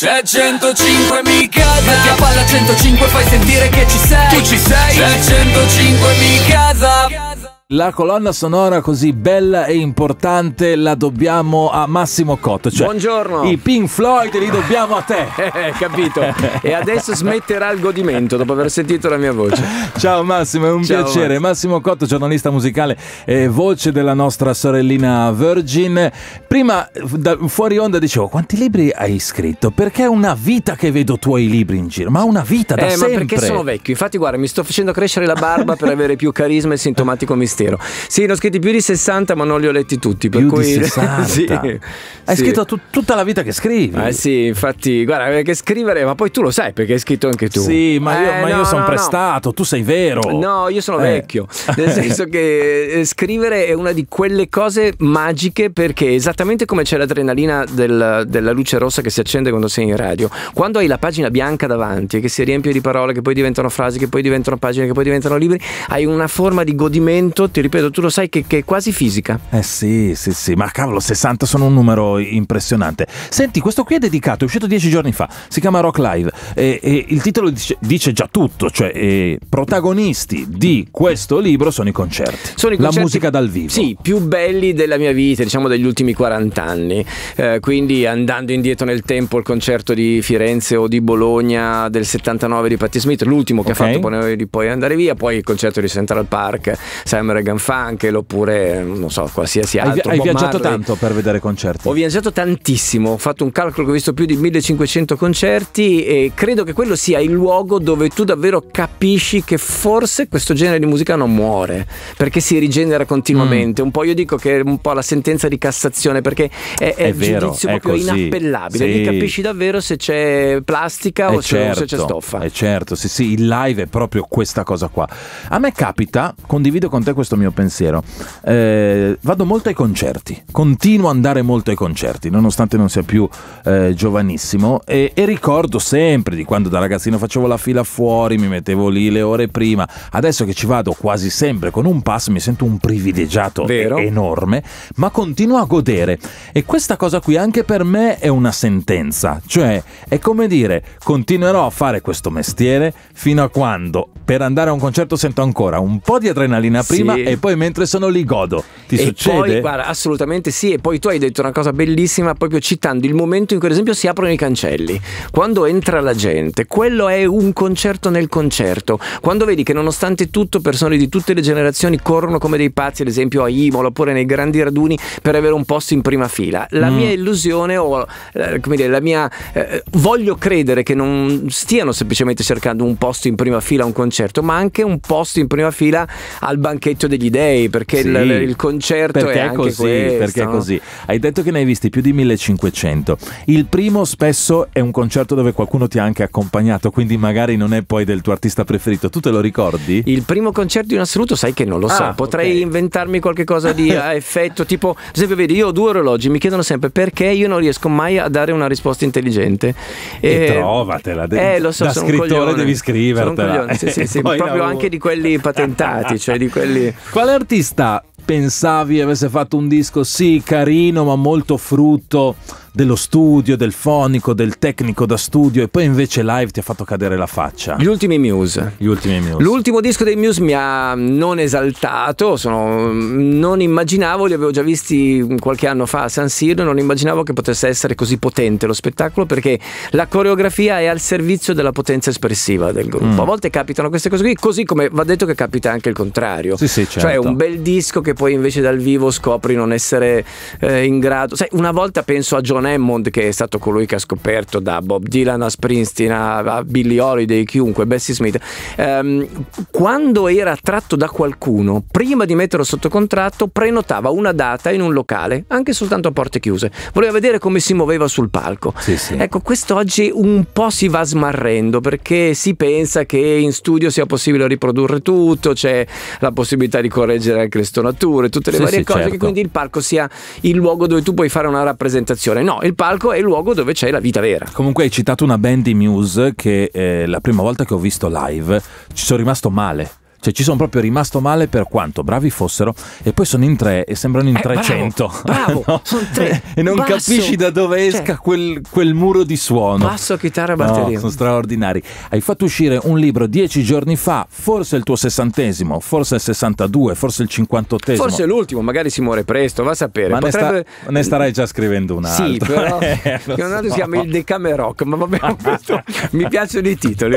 C'è 105 mica Metti a palla 105 fai sentire che ci sei Tu ci sei C'è 105 mica la colonna sonora così bella e importante la dobbiamo a Massimo Cotto. Cioè Buongiorno. I Pink Floyd li dobbiamo a te. Eh, capito. e adesso smetterà il godimento dopo aver sentito la mia voce. Ciao Massimo, è un Ciao, piacere. Massimo Cotto, giornalista musicale e voce della nostra sorellina Virgin. Prima, da, fuori onda, dicevo, quanti libri hai scritto? Perché è una vita che vedo i tuoi libri in giro, ma una vita da eh, sempre. perché sono vecchio. Infatti, guarda, mi sto facendo crescere la barba per avere più carisma e sintomatico mistero Monastero. Sì, ne ho scritti più di 60, ma non li ho letti tutti. Per più cui... di 60? sì. Hai sì. scritto tut- tutta la vita che scrivi. Eh sì, infatti, guarda, eh, che scrivere, ma poi tu lo sai perché hai scritto anche tu. Sì, ma io, eh, no, io sono no, prestato, no. tu sei vero. No, io sono eh. vecchio. Nel senso che eh, scrivere è una di quelle cose magiche perché esattamente come c'è l'adrenalina del, della luce rossa che si accende quando sei in radio, quando hai la pagina bianca davanti e che si riempie di parole che poi diventano frasi, che poi diventano pagine, che poi diventano libri, hai una forma di godimento, ti ripeto, tu lo sai che, che è quasi fisica. Eh sì, sì, sì, ma cavolo, 60 sono un numero impressionante. Senti, questo qui è dedicato, è uscito dieci giorni fa, si chiama Rock Live e, e il titolo dice, dice, già tutto, cioè eh, protagonisti di questo libro sono i concerti. Sono i concerti, la musica dal vivo. Sì, più belli della mia vita, diciamo degli ultimi 40 anni. Eh, quindi andando indietro nel tempo, il concerto di Firenze o di Bologna del 79 di Patti Smith, l'ultimo che okay. ha fatto poi, di poi andare via, poi il concerto di Central Park, Sam Regan Funkel oppure non so, qualsiasi altro. Hai, hai viaggiato Marley. tanto per vedere concerti? Ho viaggiato viaggiato tantissimo, ho fatto un calcolo che ho visto più di 1500 concerti e credo che quello sia il luogo dove tu davvero capisci che forse questo genere di musica non muore, perché si rigenera continuamente. Mm. Un po' io dico che è un po' la sentenza di Cassazione, perché è, è, è vero, giudizio è proprio così. inappellabile, sì. lì capisci davvero se c'è plastica o, certo, se, se c'è certo, stoffa. È certo, sì sì, il live è proprio questa cosa qua. A me capita, condivido con te questo mio pensiero, eh, vado molto ai concerti, continuo ad andare molto ai concerti concerti, nonostante non sia più eh, giovanissimo. E, e, ricordo sempre di quando da ragazzino facevo la fila fuori, mi mettevo lì le ore prima. Adesso che ci vado quasi sempre con un pass, mi sento un privilegiato Vero. enorme, ma continuo a godere. E questa cosa qui anche per me è una sentenza. Cioè, è come dire, continuerò a fare questo mestiere fino a quando per andare a un concerto sento ancora un po' di adrenalina prima sì. e poi mentre sono lì godo. Ti e succede? Poi, guarda, assolutamente sì. E poi tu hai detto una cosa bellissima bellissima proprio citando il momento in cui ad esempio si aprono i cancelli, quando entra la gente, quello è un concerto nel concerto, quando vedi che nonostante tutto persone di tutte le generazioni corrono come dei pazzi ad esempio a Imola oppure nei grandi raduni per avere un posto in prima fila, la mm. mia illusione o eh, come dire la mia... Eh, voglio credere che non stiano semplicemente cercando un posto in prima fila a un concerto, ma anche un posto in prima fila al banchetto degli dei, perché sì, il, il, concerto perché è, è così, questo, perché è così. Hai detto che ne hai visto visti più di 1500. Il primo spesso è un concerto dove qualcuno ti ha anche accompagnato, quindi magari non è poi del tuo artista preferito. Tu te lo ricordi? Il primo concerto in assoluto, sai che non lo so. Ah, Potrei okay. inventarmi qualcosa di a ah, effetto, tipo, ad esempio, vedi, io ho due orologi, mi chiedono sempre perché io non riesco mai a dare una risposta intelligente. E, e eh, trovatela, devi, eh, lo so, da scrittore coglione, devi scrivertela. Coglione, sì, sì, sì, proprio anche di quelli patentati, cioè di quelli... Quale artista pensavi avesse fatto un disco sì carino ma molto frutto dello studio, del fonico, del tecnico da studio e poi invece live ti ha fatto cadere la faccia. Gli ultimi Muse. Gli ultimi Muse. L'ultimo disco dei Muse mi ha non esaltato, sono, non immaginavo, li avevo già visti qualche anno fa a San Siro, non immaginavo che potesse essere così potente lo spettacolo perché la coreografia è al servizio della potenza espressiva del gruppo. Mm. A volte capitano queste cose qui, così come va detto che capita anche il contrario. Sì, sì, cioè, certo. Cioè un bel disco che poi invece dal vivo scopri non essere eh, in grado. Sai, una volta penso a John John Hammond che è stato colui che ha scoperto da Bob Dylan a Springsteen a Billy Holiday, chiunque, Bessie Smith, ehm, quando era attratto da qualcuno, prima di metterlo sotto contratto, prenotava una data in un locale, anche soltanto a porte chiuse. Voleva vedere come si muoveva sul palco. Sì, sì. Ecco, questo oggi un po' si va smarrendo perché si pensa che in studio sia possibile riprodurre tutto, c'è la possibilità di correggere anche le stonature, tutte le sì, varie cose, certo. che quindi il palco sia il luogo dove tu puoi fare una rappresentazione. No, il palco è il luogo dove c'è la vita vera. Comunque hai citato una band di Muse che eh, la prima volta che ho visto live ci sono rimasto male cioè ci sono proprio rimasto male per quanto bravi fossero e poi sono in tre e sembrano in eh, 300. Bravo, bravo no? sono tre. Eh, e non basso, capisci da dove cioè, esca cioè, quel, quel, muro di suono. Basso, chitarra, batteria. No, sono straordinari. Hai fatto uscire un libro dieci giorni fa, forse il tuo sessantesimo, forse il 62, forse il 58 Forse l'ultimo, magari si muore presto, va a sapere. Ma Potrebbe... ne, sta, ne, starai già scrivendo un altro. Sì, però... eh, un altro si chiama il Decamerock, ma vabbè, questo... mi piacciono i titoli.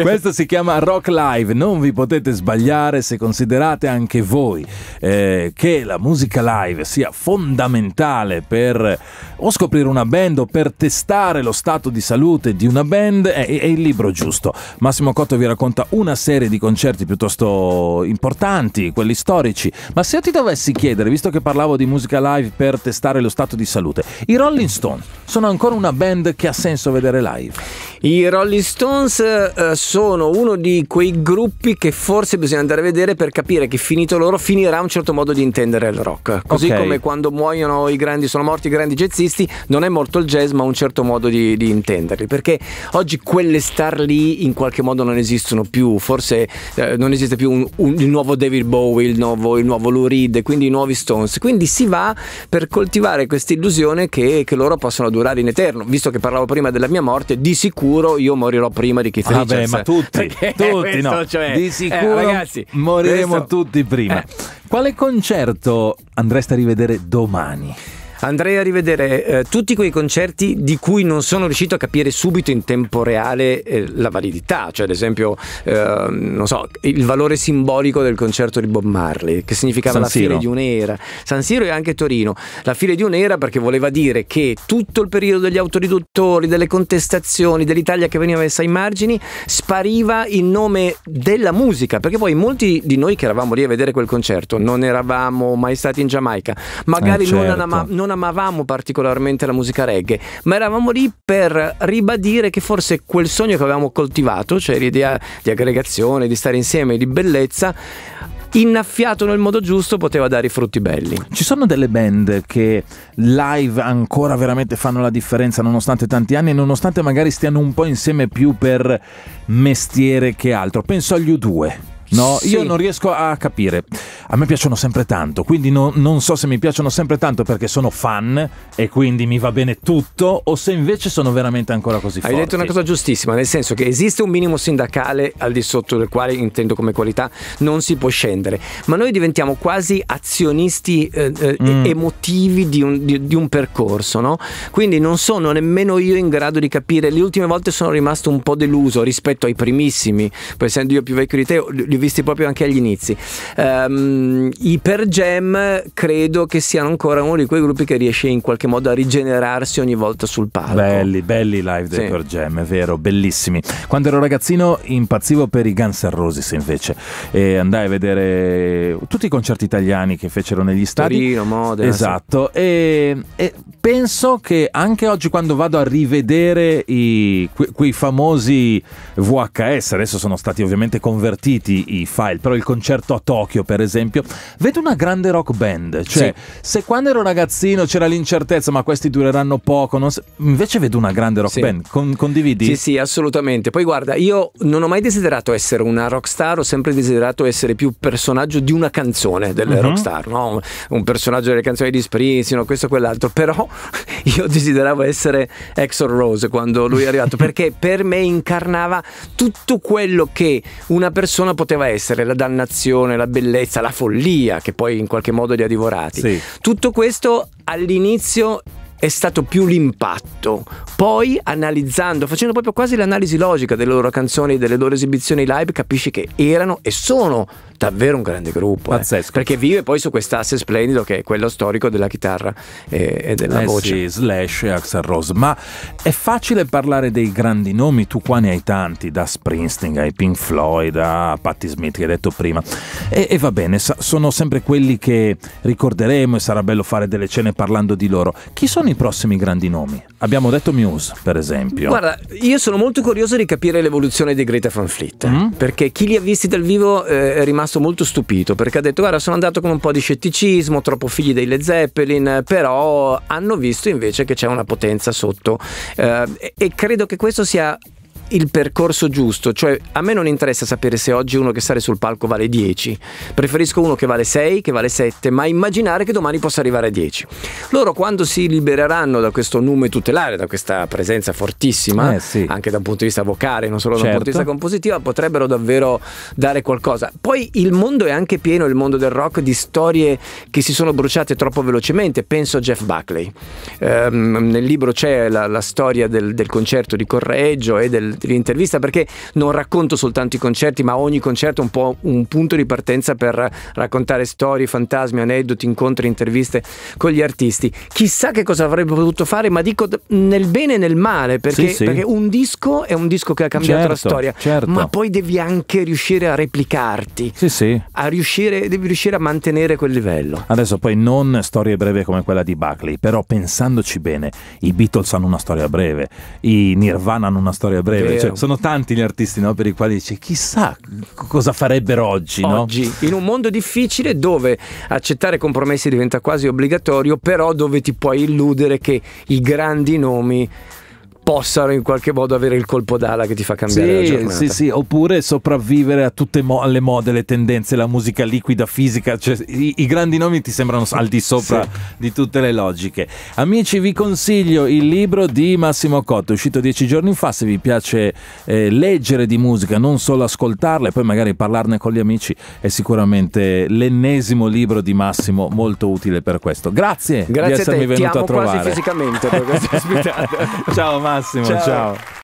questo si chiama Rock Live, non vi potete potete sbagliare se considerate anche voi eh, che la musica live sia fondamentale per o scoprire una band o per testare lo stato di salute di una band, è, è il libro giusto. Massimo Cotto vi racconta una serie di concerti piuttosto importanti, quelli storici, ma se io ti dovessi chiedere, visto che parlavo di musica live per testare lo stato di salute, i Rolling Stone sono ancora una band che ha senso vedere live? I Rolling Stones eh, sono uno di quei gruppi che forse bisogna andare a vedere per capire che finito loro finirà un certo modo di intendere il rock. Così okay. come quando muoiono i grandi, sono morti i grandi jazzisti, non è morto il jazz, ma un certo modo di, di intenderli. Perché oggi quelle star lì in qualche modo non esistono più, forse eh, non esiste più un, un, il nuovo David Bowie, il nuovo, il nuovo Lou Reed, quindi i nuovi Stones. Quindi si va per coltivare questa illusione che, che loro possono durare in eterno. Visto che parlavo prima della mia morte, di sicuro sicuro io morirò prima di Keith Vabbè, Richards. ma tutti, tutti no. Cioè, di eh, sicuro eh, ragazzi, moriremo questo... tutti prima. Eh. Quale concerto andreste a rivedere domani? andrei a rivedere eh, tutti quei concerti di cui non sono riuscito a capire subito in tempo reale eh, la validità, cioè ad esempio, eh, non so, il valore simbolico del concerto di Bob Marley, che significava San la fine di un'era. San Siro e anche Torino, la fine di un'era perché voleva dire che tutto il periodo degli autoriduttori, delle contestazioni, dell'Italia che veniva messa ai margini, spariva in nome della musica, perché poi molti di noi che eravamo lì a vedere quel concerto non eravamo mai stati in Giamaica, magari eh, certo. non, ama- non amavamo particolarmente la musica reggae, ma eravamo lì per ribadire che forse quel sogno che avevamo coltivato, cioè l'idea di aggregazione, di stare insieme, di bellezza, innaffiato nel modo giusto poteva dare i frutti belli. Ci sono delle band che live ancora veramente fanno la differenza nonostante tanti anni e nonostante magari stiano un po' insieme più per mestiere che altro. Penso agli U2. No, sì. io non riesco a capire. A me piacciono sempre tanto, quindi no, non so se mi piacciono sempre tanto perché sono fan e quindi mi va bene tutto o se invece sono veramente ancora così Hai forti. detto una cosa giustissima, nel senso che esiste un minimo sindacale al di sotto del quale intendo come qualità non si può scendere, ma noi diventiamo quasi azionisti eh, eh, mm. emotivi di un, di, di un percorso, no? Quindi non sono nemmeno io in grado di capire, le ultime volte sono rimasto un po' deluso rispetto ai primissimi, poi essendo io più vecchio di te, li visti proprio anche agli inizi. Um, ehm, I Per Jam credo che siano ancora uno di quei gruppi che riesce in qualche modo a rigenerarsi ogni volta sul palco. Belli, belli live dei sì. Per Jam, è vero, bellissimi. Quando ero ragazzino impazzivo per i Guns N' Roses invece e andai a vedere tutti i concerti italiani che fecero negli stadi. Torino, Modena. Esatto, sì. e, e penso che anche oggi quando vado a rivedere i, que, quei famosi VHS, adesso sono stati ovviamente convertiti i file, però il concerto a Tokyo per esempio, vedo una grande rock band, cioè sì. se quando ero ragazzino c'era l'incertezza ma questi dureranno poco, se... invece vedo una grande rock sì. band, Con- condividi? Sì, sì, assolutamente. Poi guarda, io non ho mai desiderato essere una rock star, ho sempre desiderato essere più personaggio di una canzone delle uh-huh. Mhm. rockstar, no? un personaggio delle canzoni di Springsteen, questo o quell'altro, però io desideravo essere Exor Rose quando lui è arrivato, perché per me incarnava tutto quello che una persona poteva poteva essere la dannazione, la bellezza, la follia che poi in qualche modo li ha divorati. Sì. Tutto questo all'inizio è stato più l'impatto. Poi analizzando, facendo proprio quasi l'analisi logica delle loro canzoni, e delle loro esibizioni live, capisci che erano e sono davvero un grande gruppo. Eh. Pazzesco. Eh, perché vive poi su quest'asse splendido che è quello storico della chitarra e, eh, e della eh voce. Sì, slash Axel Rose. Ma è facile parlare dei grandi nomi, tu qua ne hai tanti, da Springsteen ai Pink Floyd, a Patti Smith che hai detto prima. E, e va bene, sono sempre quelli che ricorderemo e sarà bello fare delle cene parlando di loro. Chi sono i i prossimi grandi nomi? Abbiamo detto Muse, per esempio. Guarda, io sono molto curioso di capire l'evoluzione di Greta Van Fleet, eh, mm? perché chi li ha visti dal vivo eh, è rimasto molto stupito, perché ha detto "Guarda, sono andato con un po' di scetticismo, troppo figli dei Led Zeppelin, però hanno visto invece che c'è una potenza sotto". Eh, e credo che questo sia il percorso giusto, cioè a me non interessa sapere se oggi uno che sale sul palco vale 10, preferisco uno che vale 6, che vale 7, ma immaginare che domani possa arrivare a 10. Loro quando si libereranno da questo nome tutelare, da questa presenza fortissima, eh, sì. anche da un punto di vista vocale, non solo certo. da un punto di certo. vista compositivo, potrebbero davvero dare qualcosa. Poi il mondo è anche pieno, il mondo del rock, di storie che si sono bruciate troppo velocemente, penso a Jeff Buckley. Um, nel libro c'è la, la storia del, del concerto di Correggio e del l'intervista perché non racconto soltanto i concerti, ma ogni concerto è un po' un punto di partenza per raccontare storie, fantasmi, aneddoti, incontri, interviste con gli artisti. Chissà che cosa avrebbe potuto fare, ma dico nel bene e nel male, perché, sì, sì. perché un disco è un disco che ha cambiato certo, la storia, certo. ma poi devi anche riuscire a replicarti, sì, a riuscire, devi riuscire a mantenere quel livello. Adesso poi non storie breve come quella di Buckley, però pensandoci bene, i Beatles hanno una storia breve, i Nirvana hanno una storia breve, cioè, vero. Cioè, sono tanti gli artisti no, per i quali dici chissà cosa farebbero oggi. Oggi, no? in un mondo difficile dove accettare compromessi diventa quasi obbligatorio, però dove ti puoi illudere che i grandi nomi possano in qualche modo avere il colpo d'ala che ti fa cambiare sì, la giornata. Sì, sì, oppure sopravvivere a tutte mo le mode, le tendenze, la musica liquida, fisica, cioè, i, i, grandi nomi ti sembrano al di sopra sì. di tutte le logiche. Amici, vi consiglio il libro di Massimo Cotto, uscito dieci giorni fa, se vi piace eh, leggere di musica, non solo ascoltarla e poi magari parlarne con gli amici, è sicuramente l'ennesimo libro di Massimo molto utile per questo. Grazie, Grazie di essermi a te. venuto a trovare. Grazie quasi fisicamente per questa ospitata. Ciao Massimo. máxima. Tchau. Tchau.